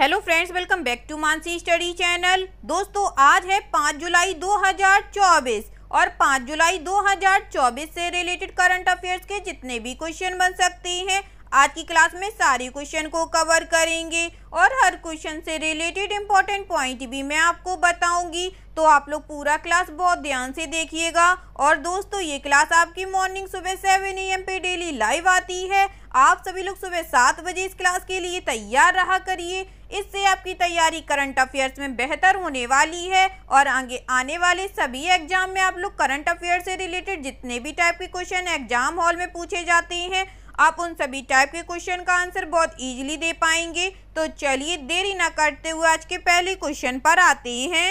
hello friends welcome back to Mansi study channel दोस्तों आज है 5 जुलाई 2024 और 5 जुलाई 2024 से रिलेटेड करंट अफेयर्स के जितने भी क्वेश्चन बन सकते हैं आज की क्लास में सारे क्वेश्चन को कवर करेंगे और हर क्वेश्चन से रिलेटेड इंपॉर्टेंट पॉइंट भी मैं आपको बताऊंगी तो आप लोग पूरा क्लास बहुत ध्यान से देखिएगा और दोस्तों ये क्लास आपकी मॉर्निंग सुबह सेवन ए एम पे डेली लाइव आती है आप सभी लोग सुबह सात बजे इस क्लास के लिए तैयार रहा करिए इससे आपकी तैयारी करंट अफेयर्स में बेहतर होने वाली है और आगे आने वाले सभी एग्जाम में आप लोग करंट अफेयर से रिलेटेड जितने भी टाइप के क्वेश्चन एग्जाम हॉल में पूछे जाते हैं आप उन सभी टाइप के क्वेश्चन का आंसर बहुत इजीली दे पाएंगे तो चलिए देरी ना करते हुए आज के पहले क्वेश्चन पर आते हैं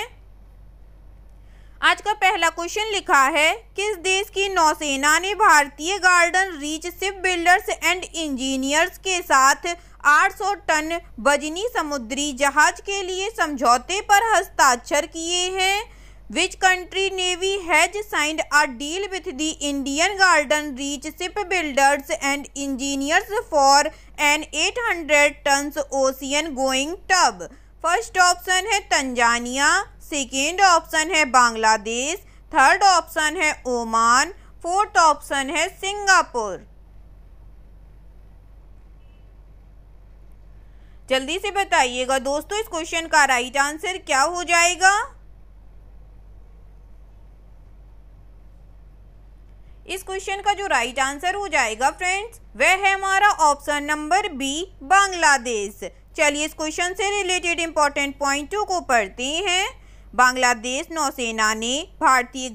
आज का पहला क्वेश्चन लिखा है किस देश की नौसेना ने भारतीय Garden Reach Ship Builders and Engineers के साथ 800 टन वजनी समुद्री जहाज के लिए समझौते पर हस्ताक्षर किए हैं which country navy has signed a deal with the Indian Garden Reach Ship Builders and Engineers for an 800 tons ocean going tub first option है तंजानिया सेकेंड ऑप्शन है बांग्लादेश थर्ड ऑप्शन है ओमान फोर्थ ऑप्शन है Singapore जल्दी से बताइएगा दोस्तों इस question का राइट आंसर क्या हो जाएगा इस क्वेश्चन का जो राइट आंसर हो जाएगा फ्रेंड्स वह है हमारा ऑप्शन नंबर बी बांग्लादेश चलिए इस क्वेश्चन से रिलेटेड इंपॉर्टेंट पॉइंटों को पढ़ते हैं बांग्लादेश नौसेना ने भारतीय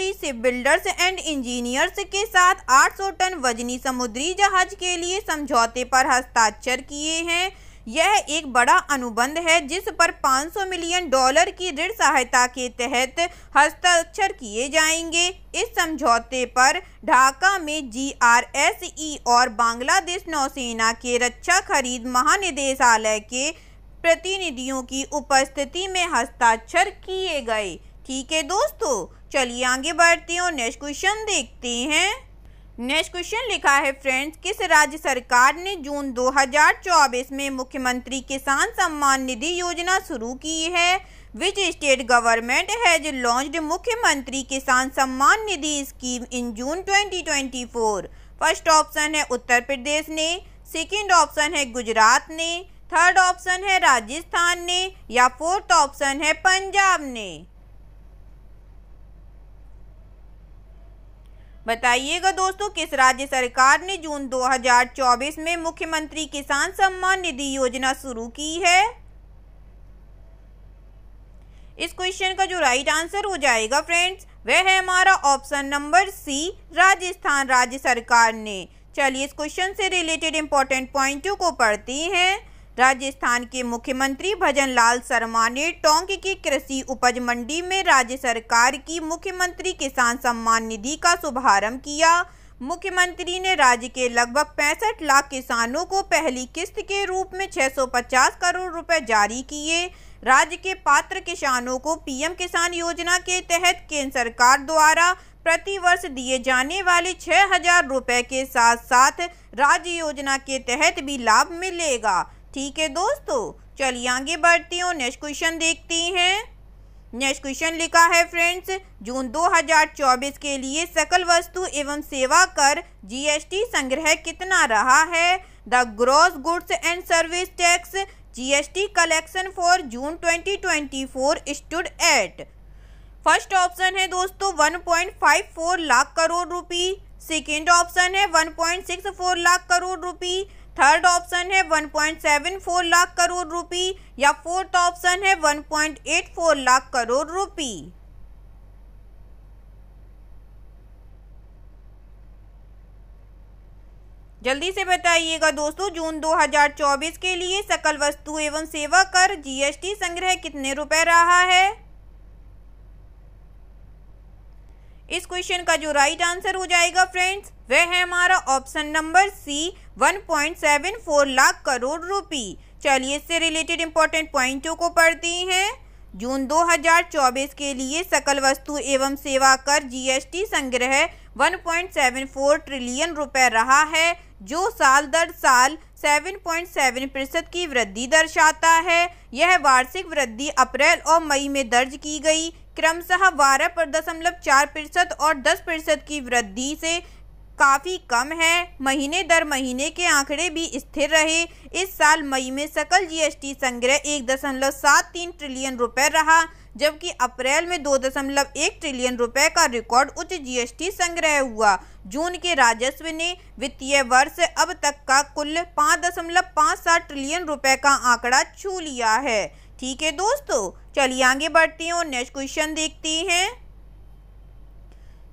री से बिल्डर्स एंड इंजीनियर्स के साथ 800 टन वजनी समुद्री जहाज के लिए समझौते पर हस्ताक्षर किए हैं यह एक बड़ा अनुबंध है जिस पर 500 मिलियन डॉलर की ऋण सहायता के तहत हस्ताक्षर किए जाएंगे इस समझौते पर ढाका में जी e और बांग्लादेश नौसेना के रक्षा खरीद महानिदेशालय के प्रतिनिधियों की उपस्थिति में हस्ताक्षर किए गए ठीक है दोस्तों चलिए आगे बढ़ते हैं और नेक्स्ट क्वेश्चन देखते हैं नेक्स्ट क्वेश्चन लिखा है फ्रेंड्स किस राज्य सरकार ने जून 2024 में मुख्यमंत्री किसान सम्मान निधि योजना शुरू की है which state government has launch Mukhyamantri Kisan Samman Nidhi scheme in June 2024 first option है उत्तर प्रदेश ने सेकंड ऑप्शन है गुजरात ने थर्ड ऑप्शन है राजस्थान ने या फोर्थ ऑप्शन है पंजाब ने बताइएगा दोस्तों किस राज्य सरकार ने जून 2024 में मुख्यमंत्री किसान सम्मान निधि योजना शुरू की है इस क्वेश्चन का जो राइट आंसर हो जाएगा फ्रेंड्स वह है हमारा ऑप्शन नंबर सी राजस्थान राज्य सरकार ने चलिए इस क्वेश्चन से रिलेटेड इंपॉर्टेंट पॉइंटों को पढ़ती हैं राजस्थान के मुख्यमंत्री भजन लाल शर्मा ने टोंक की कृषि उपज मंडी में राज्य सरकार की मुख्यमंत्री किसान सम्मान निधि का शुभारंभ किया मुख्यमंत्री ने राज्य के लगभग पैंसठ लाख किसानों को पहली किस्त के रूप में 650 करोड़ रुपए जारी किए राज्य के पात्र किसानों को पीएम किसान योजना के तहत केंद्र सरकार द्वारा प्रति वर्ष दिए जाने वाले छः हजार रुपये के साथ साथ राज्य योजना के तहत भी लाभ मिलेगा ठीक है दोस्तों चलिए आगे बढ़ती हूँ नेक्स्ट क्वेश्चन देखती हैं नेक्स्ट क्वेश्चन लिखा है फ्रेंड्स जून 2024 के लिए सकल वस्तु एवं सेवा कर जीएसटी संग्रह कितना रहा है the gross goods and service tax GST collection for June 2024 stood at first option है दोस्तों 1.54 lakh crore rupee second option है 1.64 lakh crore rupee third option है 1.74 लाख करोड़ रुपी या फोर्थ ऑप्शन है 1.84 लाख करोड़ रुपी जल्दी से बताइएगा दोस्तों जून 2024 के लिए सकल वस्तु एवं सेवा कर जीएसटी संग्रह कितने रुपए रहा है इस क्वेश्चन का जो राइट आंसर हो जाएगा फ्रेंड्स वह है हमारा option number C 1.74 lakh crore rupee चलिए इससे रिलेटेड इंपॉर्टेंट पॉइंटों को पढ़ती हैं जून 2024 के लिए सकल वस्तु एवं सेवा कर जीएसटी संग्रह 1.74 ट्रिलियन रुपए रहा है जो साल दर साल 7.7 प्रतिशत की वृद्धि दर्शाता है यह वार्षिक वृद्धि अप्रैल और मई में दर्ज की गई क्रमशः बारह पर दशमलव चार प्रतिशत और दस प्रतिशत की वृद्धि से काफ़ी कम है महीने दर महीने के आंकड़े भी स्थिर रहे इस साल मई में सकल जीएसटी संग्रह एक दशमलव सात तीन ट्रिलियन रुपए रहा जबकि अप्रैल में दो दशमलव एक ट्रिलियन रुपए का रिकॉर्ड उच्च जीएसटी संग्रह हुआ जून के राजस्व ने वित्तीय वर्ष अब तक का कुल पाँच दशमलव पाँच सात ट्रिलियन रुपए का आंकड़ा छू लिया है ठीक है दोस्तों चलिए आगे बढ़ती हूँ नेक्स्ट क्वेश्चन देखती हैं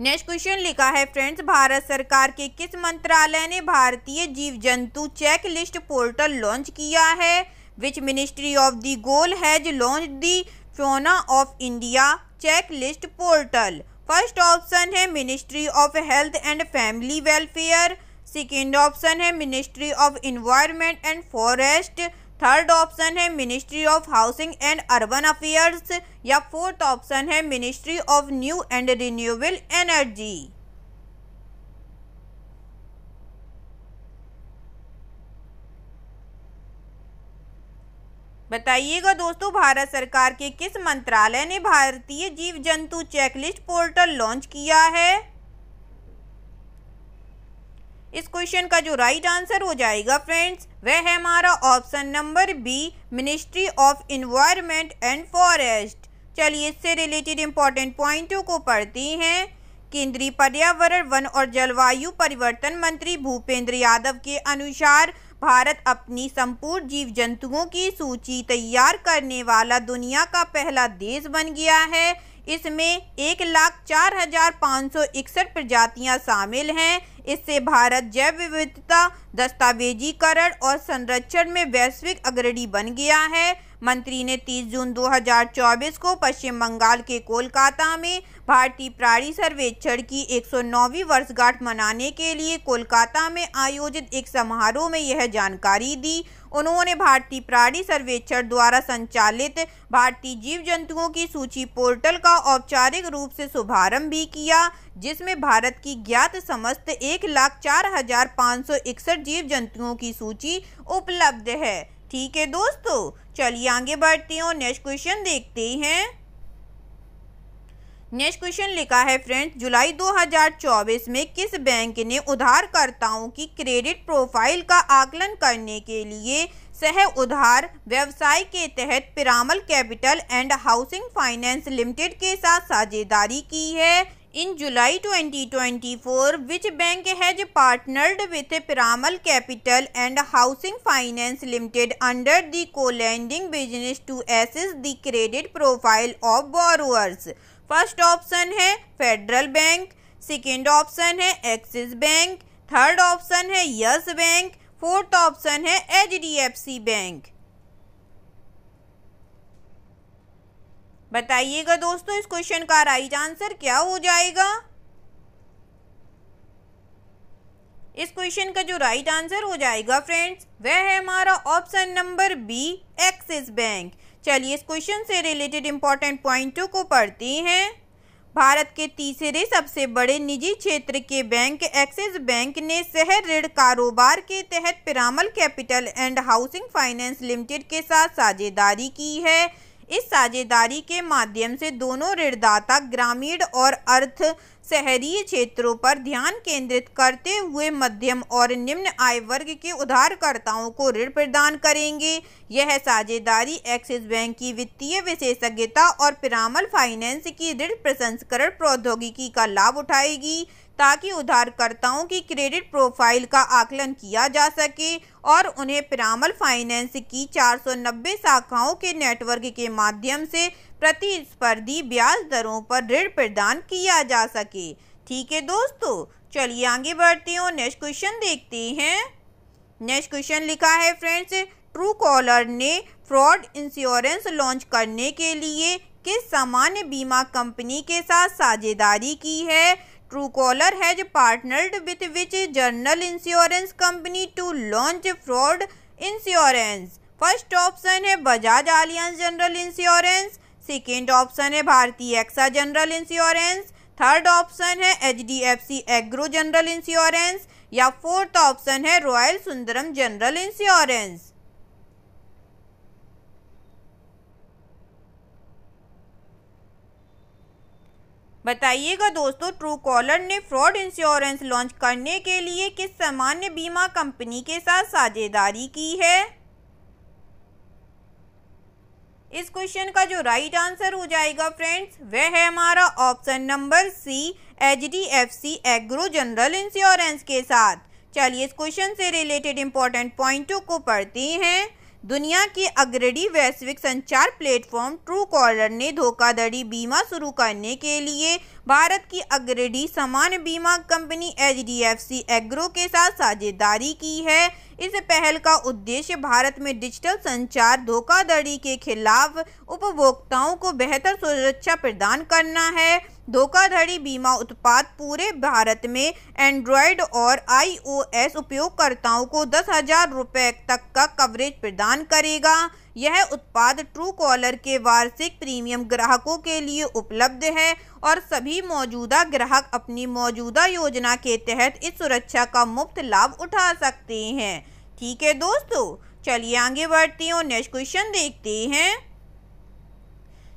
नेक्स्ट क्वेश्चन लिखा है फ्रेंड्स भारत सरकार के किस मंत्रालय ने भारतीय जीव जंतु चेक लिस्ट पोर्टल लॉन्च किया है विच मिनिस्ट्री ऑफ द गोल has launch the fauna of India check list portal first option है ministry of health and family welfare second option है ministry of environment and forest third option है ministry of housing and urban affairs या fourth option है ministry of new and renewable energy बताइएगा दोस्तों भारत सरकार के किस मंत्रालय ने भारतीय जीव जंतु चेकलिस्ट पोर्टल लॉन्च किया है इस क्वेश्चन का जो राइट right आंसर हो जाएगा फ्रेंड्स वह है हमारा option number B ministry of environment and forest चलिए इससे रिलेटेड इम्पॉर्टेंट पॉइंटों को पढ़ती हैं केंद्रीय पर्यावरण वन और जलवायु परिवर्तन मंत्री भूपेंद्र यादव के अनुसार भारत अपनी संपूर्ण जीव जंतुओं की सूची तैयार करने वाला दुनिया का पहला देश बन गया है इसमें एक लाख चार हजार पाँच सौ इकसठ प्रजातियाँ शामिल हैं इससे भारत जैव विविधता दस्तावेजीकरण और संरक्षण में वैश्विक अग्रणी बन गया है मंत्री ने 30 जून 2024 को पश्चिम बंगाल के कोलकाता में भारतीय प्राणी सर्वेक्षण की 109वीं वर्षगांठ मनाने के लिए कोलकाता में आयोजित एक समारोह में यह जानकारी दी उन्होंने भारतीय प्राणी सर्वेक्षण द्वारा संचालित भारतीय जीव जंतुओं की सूची पोर्टल का औपचारिक रूप से शुभारंभ भी किया जिसमें भारत की ज्ञात समस्त एक लाख चार हजार पाँच सौ इकसठ जीव जंतुओं की सूची उपलब्ध है ठीक है दोस्तों चलिए आगे बढ़ते हैं और नेक्स्ट क्वेश्चन देखते हैं नेक्स्ट क्वेश्चन लिखा है फ्रेंड्स जुलाई 2024 में किस बैंक ने उधारकर्ताओं की क्रेडिट प्रोफाइल का आकलन करने के लिए सह उधार व्यवसाय के तहत Piramal Capital and Housing Finance Limited के साथ साझेदारी की है in July twenty twenty four which bank has partnered with Piramal Capital and Housing Finance Limited under the colending business to assist the credit profile of borrowers first option है Federal Bank second option है Axis Bank third option है Yes Bank fourth option है H D F C Bank बताइएगा दोस्तों इस question का right answer क्या हो जाएगा इस क्वेश्चन का जो राइट आंसर हो जाएगा फ्रेंड्स वह है हमारा option number B Axis Bank चलिए इस क्वेश्चन से रिलेटेड इंपॉर्टेंट पॉइंटों को पढ़ते हैं भारत के तीसरे सबसे बड़े निजी क्षेत्र के बैंक एक्सिस बैंक ने शहर ऋण कारोबार के तहत Piramal Capital and Housing Finance Limited के साथ साझेदारी की है इस साझेदारी के माध्यम से दोनों ऋणदाता ग्रामीण और अर्थ शहरी क्षेत्रों पर ध्यान केंद्रित करते हुए मध्यम और निम्न आय वर्ग के उधारकर्ताओं को ऋण प्रदान करेंगे यह साझेदारी एक्सिस बैंक की वित्तीय विशेषज्ञता और पिरामल फाइनेंस की ऋण प्रसंस्करण प्रौद्योगिकी का लाभ उठाएगी ताकि उधारकर्ताओं की क्रेडिट प्रोफाइल का आकलन किया जा सके और उन्हें पिरामल फाइनेंस की 490 शाखाओं के नेटवर्क के माध्यम से प्रतिस्पर्धी ब्याज दरों पर ऋण प्रदान किया जा सके ठीक है दोस्तों चलिए आगे बढ़ते हैं नेक्स्ट क्वेश्चन देखते हैं नेक्स्ट क्वेश्चन लिखा है फ्रेंड्स ट्रू कॉलर ने फ्रॉड इंश्योरेंस लॉन्च करने के लिए किस सामान्य बीमा कंपनी के साथ साझेदारी की है Truecaller has partnered with which general insurance company to launch fraud insurance first option है Bajaj Allianz general insurance second option है Bharti AXA general insurance third option है एच डी एफ सी एग्रो जनरल इंश्योरेंस या fourth option है Royal Sundaram general insurance बताइएगा दोस्तों Truecaller ने fraud insurance launch करने के लिए किस सामान्य बीमा कंपनी के साथ साझेदारी की है इस क्वेश्चन का जो राइट आंसर हो जाएगा फ्रेंड्स वह है हमारा option number C H D F C एग्रो जनरल इंश्योरेंस के साथ चलिए इस क्वेश्चन से रिलेटेड इंपॉर्टेंट पॉइंटों को पढ़ते हैं दुनिया के अग्रणी वैश्विक संचार प्लेटफॉर्म ट्रू कॉलर ने धोखाधड़ी बीमा शुरू करने के लिए भारत की अग्रणी समान बीमा कंपनी एच एग्रो के साथ साझेदारी की है इस पहल का उद्देश्य भारत में डिजिटल संचार धोखाधड़ी के खिलाफ उपभोक्ताओं को बेहतर सुरक्षा प्रदान करना है धोखाधड़ी बीमा उत्पाद पूरे भारत में एंड्रॉयड और आईओएस उपयोगकर्ताओं को दस हजार रुपये तक का कवरेज प्रदान करेगा यह उत्पाद ट्रू कॉलर के वार्षिक प्रीमियम ग्राहकों के लिए उपलब्ध है और सभी मौजूदा ग्राहक अपनी मौजूदा योजना के तहत इस सुरक्षा का मुफ्त लाभ उठा सकते हैं ठीक है दोस्तों चलिए आगे बढ़ते हैं और नेक्स्ट क्वेश्चन देखते हैं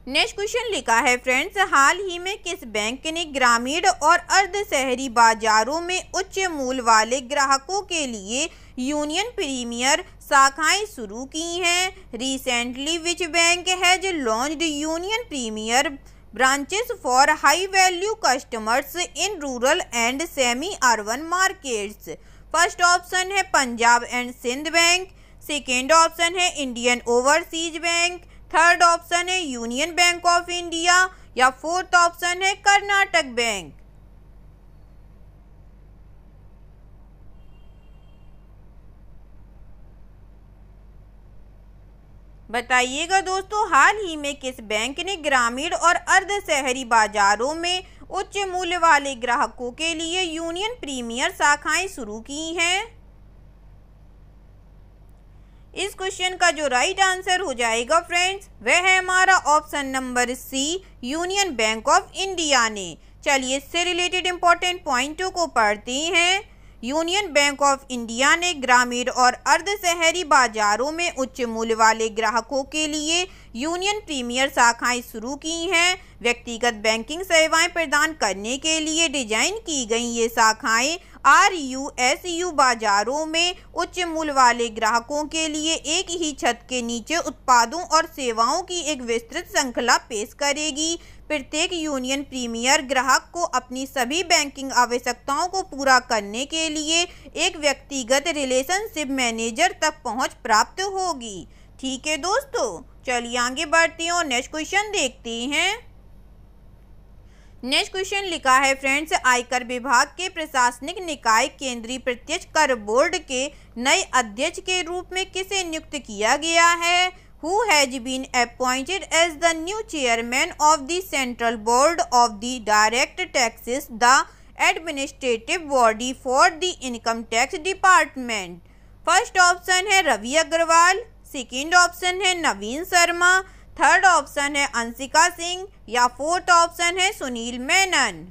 नेक्स्ट क्वेश्चन लिखा है फ्रेंड्स हाल ही में किस बैंक ने ग्रामीण और अर्ध शहरी बाजारों में उच्च मूल वाले ग्राहकों के लिए यूनियन प्रीमियर शाखाएं शुरू की हैं recently which bank has launched Union Premier branches for high value customers in rural and semi urban markets first option है Punjab and Sind Bank second option है Indian Overseas Bank third option है Union Bank of India या fourth option है Karnataka bank बताइएगा दोस्तों हाल ही में किस bank ने ग्रामीण और अर्ध शहरी बाजारों में उच्च मूल्य वाले ग्राहकों के लिए यूनियन प्रीमियर शाखाएं शुरू की हैं इस क्वेश्चन का जो राइट right आंसर हो जाएगा फ्रेंड्स वह है हमारा option number C Union Bank of India ने चलिए इससे रिलेटेड इंपॉर्टेंट पॉइंटों को पढ़ते हैं यूनियन बैंक ऑफ इंडिया ने ग्रामीण और अर्ध शहरी बाजारों में उच्च मूल्य वाले ग्राहकों के लिए यूनियन प्रीमियर शाखाएं शुरू की हैं व्यक्तिगत बैंकिंग सेवाएं प्रदान करने के लिए डिजाइन की गई ये शाखाएं आर यू एस यू बाजारों में उच्च मूल्य वाले ग्राहकों के लिए एक ही छत के नीचे उत्पादों और सेवाओं की एक विस्तृत श्रृंखला पेश करेगी प्रत्येक यूनियन प्रीमियर ग्राहक को अपनी सभी बैंकिंग आवश्यकताओं को पूरा करने के लिए एक व्यक्तिगत रिलेशनशिप मैनेजर तक पहुंच प्राप्त होगी ठीक है दोस्तों चलिए आगे बढ़ती हूँ नेक्स्ट क्वेश्चन देखते हैं नेक्स्ट क्वेश्चन लिखा है फ्रेंड्स आयकर विभाग के प्रशासनिक निकाय केंद्रीय प्रत्यक्ष कर बोर्ड के नए अध्यक्ष के रूप में किसे नियुक्त किया गया है who has been appointed as the new chairman of the Central Board of the Direct Taxes the administrative body for the income tax department first option है रवि अग्रवाल सेकेंड ऑप्शन है नवीन शर्मा थर्ड ऑप्शन है अंशिका सिंह या फोर्थ ऑप्शन है सुनील मेनन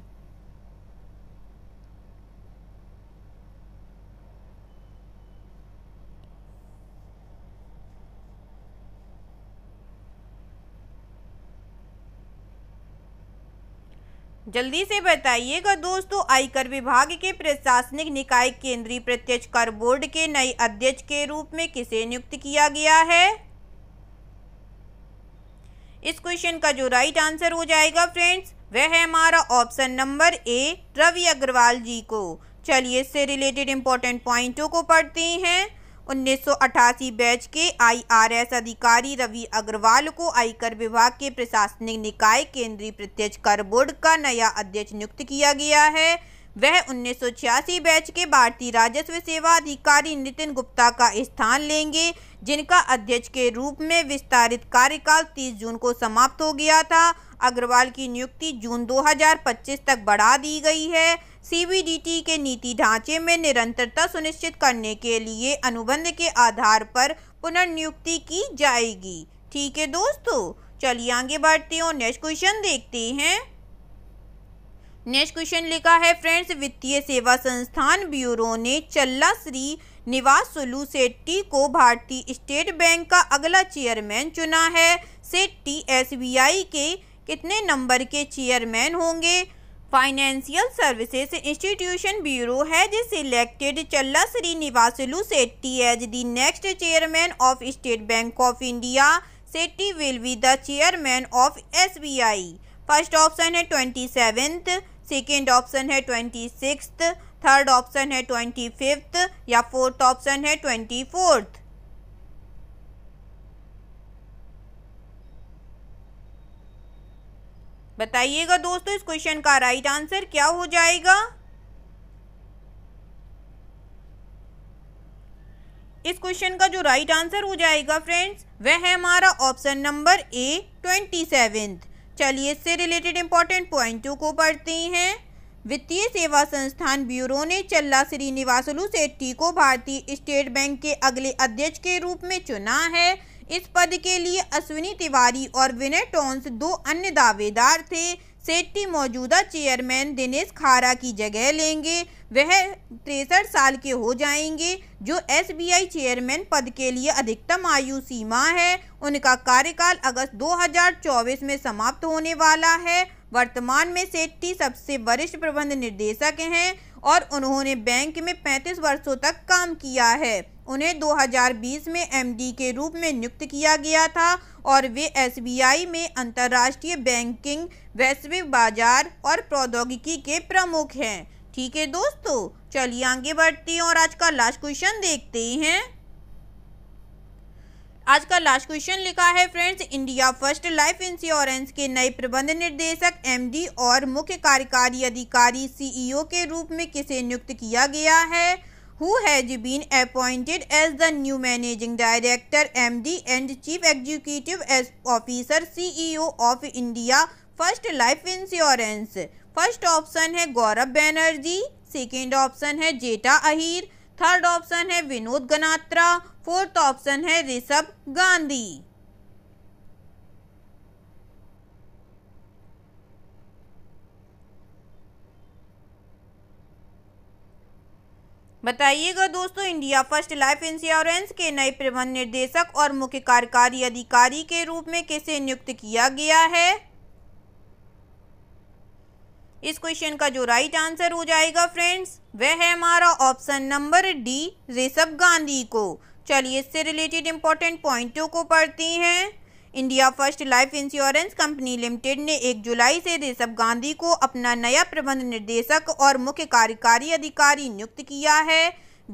जल्दी से बताइएगा दोस्तों आयकर विभाग के प्रशासनिक निकाय केंद्रीय प्रत्यक्ष कर बोर्ड के नए अध्यक्ष के रूप में किसे नियुक्त किया गया है इस क्वेश्चन का जो राइट आंसर हो जाएगा फ्रेंड्स वह है हमारा option number A Ravi Agarwal ji को चलिए इससे रिलेटेड इंपॉर्टेंट पॉइंटों को पढ़ते हैं 1988 बैच के आईआरएस अधिकारी रवि अग्रवाल को आयकर विभाग के प्रशासनिक निकाय केंद्रीय प्रत्यक्ष कर बोर्ड का नया अध्यक्ष नियुक्त किया गया है वह उन्नीस बैच के भारतीय राजस्व सेवा अधिकारी नितिन गुप्ता का स्थान लेंगे जिनका अध्यक्ष के रूप में विस्तारित कार्यकाल 30 जून को समाप्त हो गया था अग्रवाल की नियुक्ति जून 2025 तक बढ़ा दी गई है सीबीडीटी के नीति ढांचे में निरंतरता सुनिश्चित करने के लिए अनुबंध के आधार पर पुनर्नियुक्ति की जाएगी ठीक है दोस्तों चलिए आगे बढ़ते हैं और नेक्स्ट क्वेश्चन देखते हैं नेक्स्ट क्वेश्चन लिखा है फ्रेंड्स वित्तीय सेवा संस्थान ब्यूरो ने चल्ला श्री निवास सुलू सेट्टी को भारतीय स्टेट बैंक का अगला चेयरमैन चुना है सेट्टी एसबीआई के कितने नंबर के चेयरमैन होंगे financial services institution bureau has selected Challa Srinivasulu Setty as the next chairman of State Bank of India Setty will be the chairman of S B I first option है twenty seventh second option है twenty six third option है twenty fifth या fourth option है twenty fourth बताइएगा दोस्तों इस question का right answer क्या हो जाएगा इस क्वेश्चन का जो राइट आंसर हो जाएगा फ्रेंड्स वह है हमारा option number A twenty seventh चलिए इससे रिलेटेड इंपॉर्टेंट पॉइंटों को पढ़ते हैं वित्तीय सेवा संस्थान ब्यूरो ने चल्ला श्रीनिवासलू सेट्टी को भारतीय स्टेट बैंक के अगले अध्यक्ष के रूप में चुना है इस पद के लिए अश्विनी तिवारी और विनय टोन्स दो अन्य दावेदार थे सेट्टी मौजूदा चेयरमैन दिनेश खारा की जगह लेंगे वह तिरसठ साल के हो जाएंगे जो एसबीआई चेयरमैन पद के लिए अधिकतम आयु सीमा है उनका कार्यकाल अगस्त 2024 में समाप्त होने वाला है वर्तमान में सेट्टी सबसे वरिष्ठ प्रबंध निर्देशक हैं और उन्होंने बैंक में 35 वर्षों तक काम किया है उन्हें 2020 में एमडी के रूप में नियुक्त किया गया था और वे एसबीआई में अंतर्राष्ट्रीय बैंकिंग वैश्विक बाजार और प्रौद्योगिकी के प्रमुख हैं ठीक है दोस्तों चलिए आगे बढ़ते हैं और आज का लास्ट क्वेश्चन देखते हैं आज का लास्ट क्वेश्चन लिखा है friends India First Life Insurance के नए प्रबंध निर्देशक एमडी और मुख्य कार्यकारी अधिकारी सीईओ e के रूप में किसे नियुक्त किया गया है who has been appointed as the new managing director MD and chief executive officer CEO of India First Life Insurance first option है गौरव बैनर्जी सेकेंड ऑप्शन है जेटा अहिर थर्ड ऑप्शन है विनोद गनात्रा फोर्थ ऑप्शन है ऋषभ गांधी बताइएगा दोस्तों इंडिया फर्स्ट लाइफ इंश्योरेंस के नए प्रबंध निर्देशक और मुख्य कार्यकारी अधिकारी के रूप में किसे नियुक्त किया गया है इस क्वेश्चन का जो राइट आंसर हो जाएगा फ्रेंड्स वह है हमारा option number D Rishabh Gandhi को चलिए इससे रिलेटेड इंपॉर्टेंट पॉइंटों को पढ़ती हैं India First Life Insurance Company Limited ने 1 जुलाई से ऋषभ गांधी को अपना नया प्रबंध निर्देशक और मुख्य कार्यकारी अधिकारी नियुक्त किया है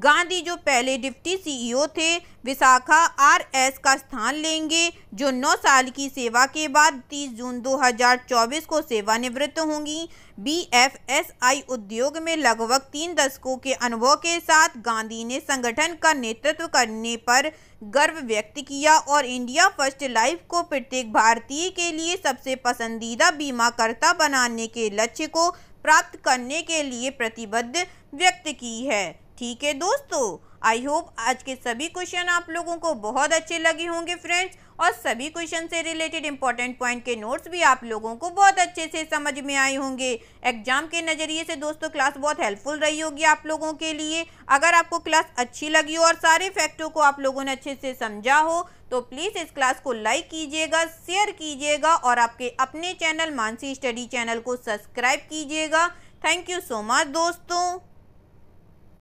गांधी जो पहले डिप्टी सीईओ थे विशाखा आरएस का स्थान लेंगे जो 9 साल की सेवा के बाद 30 जून 2024 को सेवानिवृत्त होंगी बीएफएसआई उद्योग में लगभग तीन दशकों के अनुभव के साथ गांधी ने संगठन का नेतृत्व करने पर गर्व व्यक्त किया और इंडिया फर्स्ट लाइफ को प्रत्येक भारतीय के लिए सबसे पसंदीदा बीमाकर्ता बनाने के लक्ष्य को प्राप्त करने के लिए प्रतिबद्ध व्यक्त की है ठीक है दोस्तों आई होप आज के सभी क्वेश्चन आप लोगों को बहुत अच्छे लगे होंगे फ्रेंड्स और सभी क्वेश्चन से रिलेटेड इंपॉर्टेंट पॉइंट के नोट्स भी आप लोगों को बहुत अच्छे से समझ में आए होंगे एग्जाम के नज़रिए से दोस्तों क्लास बहुत हेल्पफुल रही होगी आप लोगों के लिए अगर आपको क्लास अच्छी लगी हो और सारे फैक्टों को आप लोगों ने अच्छे से समझा हो तो प्लीज़ इस क्लास को लाइक कीजिएगा शेयर कीजिएगा और आपके अपने चैनल मानसी स्टडी चैनल को सब्सक्राइब कीजिएगा थैंक यू सो मच दोस्तों